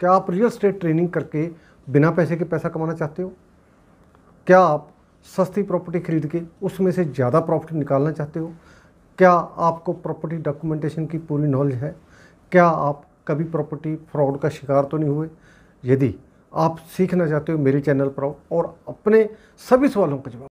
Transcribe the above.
क्या आप real estate training करके बिना पैसे के पैसा कमाना चाहते हो क्या आप सस्ती प्रॉपर्टी खरीद के उसमें से ज़्यादा प्रॉफिट निकालना चाहते हो क्या आपको प्रॉपर्टी डॉक्यूमेंटेशन की पूरी नॉलेज है क्या आप कभी प्रॉपर्टी फ्रॉड का शिकार तो नहीं हुए यदि आप सीखना चाहते हो मेरे चैनल पर आओ और अपने सभी सवालों का जवाब